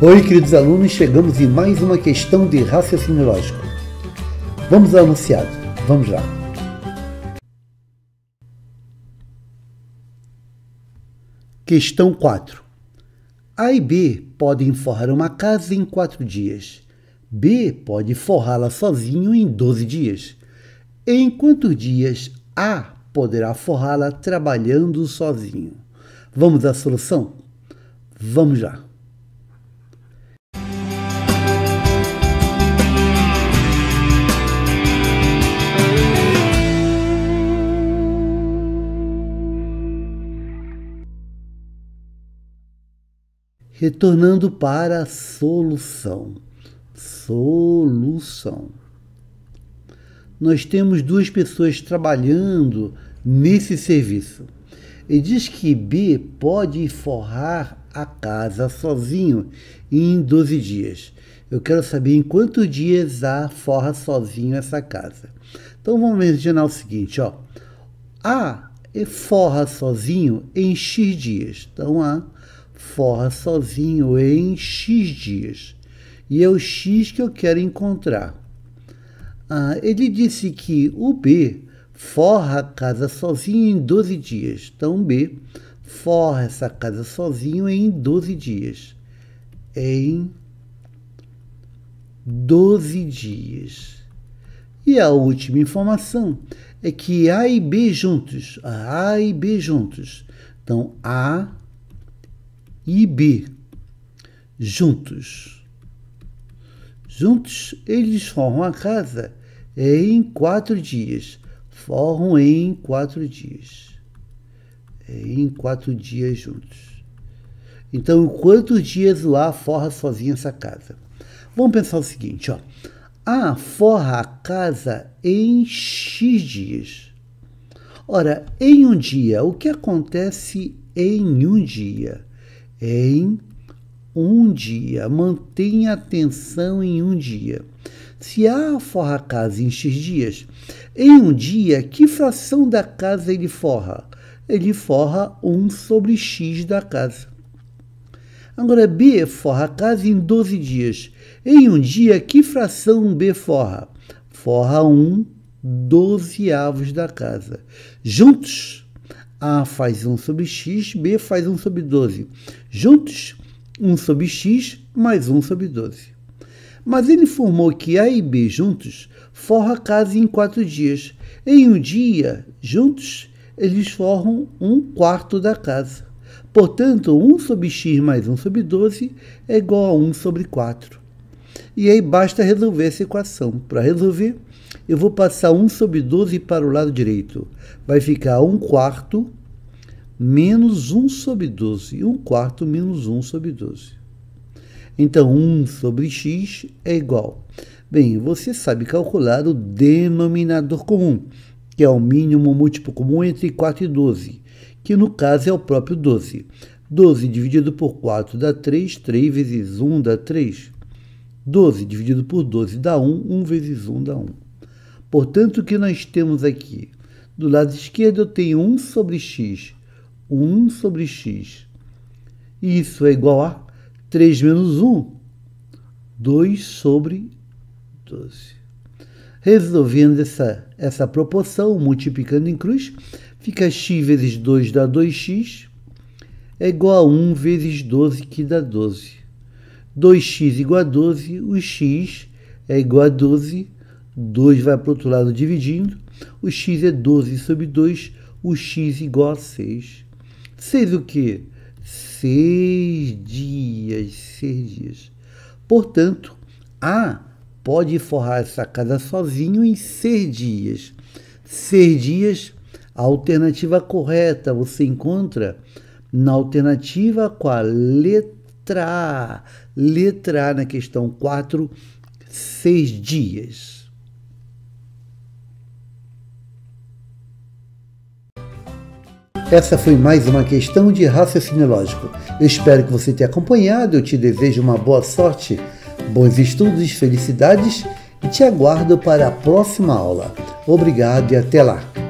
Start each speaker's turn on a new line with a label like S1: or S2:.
S1: Oi, queridos alunos, chegamos em mais uma questão de raciocínio lógico. Vamos ao anunciado. Vamos lá. Questão 4. A e B podem forrar uma casa em 4 dias. B pode forrá-la sozinho em 12 dias. Em quantos dias A poderá forrá-la trabalhando sozinho? Vamos à solução? Vamos lá. retornando para a solução. Solução. Nós temos duas pessoas trabalhando nesse serviço. E diz que B pode forrar a casa sozinho em 12 dias. Eu quero saber em quantos dias A forra sozinho essa casa. Então vamos imaginar o seguinte, ó. A forra sozinho em X dias. Então A forra sozinho em X dias. E é o X que eu quero encontrar. Ah, ele disse que o B forra a casa sozinho em 12 dias. Então, B forra essa casa sozinho em 12 dias. Em 12 dias. E a última informação é que A e B juntos, ah, A e B juntos. Então, A e B juntos. Juntos eles formam a casa em quatro dias. Formam em quatro dias. Em quatro dias juntos. Então, em quantos dias o A forra sozinho essa casa? Vamos pensar o seguinte, ó. A forra a casa em X dias. Ora, em um dia, o que acontece em um dia? em um dia. Mantenha atenção em um dia. Se A forra a casa em X dias, em um dia, que fração da casa ele forra? Ele forra 1 sobre X da casa. Agora, B forra a casa em 12 dias. Em um dia, que fração B forra? Forra 1 dozeavos da casa. Juntos, a faz 1 sobre x, B faz 1 sobre 12. Juntos, 1 sobre x mais 1 sobre 12. Mas ele informou que A e B juntos forram a casa em quatro dias. Em um dia, juntos, eles formam um quarto da casa. Portanto, 1 sobre x mais 1 sobre 12 é igual a 1 sobre 4. E aí basta resolver essa equação. Para resolver, eu vou passar 1 sobre 12 para o lado direito. Vai ficar 1 quarto menos 1 sobre 12. 1 quarto menos 1 sobre 12. Então, 1 sobre x é igual. Bem, você sabe calcular o denominador comum, que é o mínimo múltiplo comum entre 4 e 12, que no caso é o próprio 12. 12 dividido por 4 dá 3, 3 vezes 1 dá 3. 12 dividido por 12 dá 1, 1 vezes 1 dá 1. Portanto, o que nós temos aqui? Do lado esquerdo eu tenho 1 sobre x, 1 sobre x. E isso é igual a 3 menos 1, 2 sobre 12. Resolvendo essa, essa proporção, multiplicando em cruz, fica x vezes 2 dá 2x, é igual a 1 vezes 12, que dá 12. 2x igual a 12, o x é igual a 12, 2 vai para o outro lado dividindo, o x é 12 sobre 2, o x igual a 6. 6 o quê? 6 dias, 6 dias. Portanto, A pode forrar essa casa sozinho em 6 dias. 6 dias, a alternativa correta você encontra na alternativa com a letra letra A. Letra A na questão 4, seis dias. Essa foi mais uma questão de raciocínio lógico. Eu espero que você tenha acompanhado. Eu te desejo uma boa sorte, bons estudos, felicidades e te aguardo para a próxima aula. Obrigado e até lá!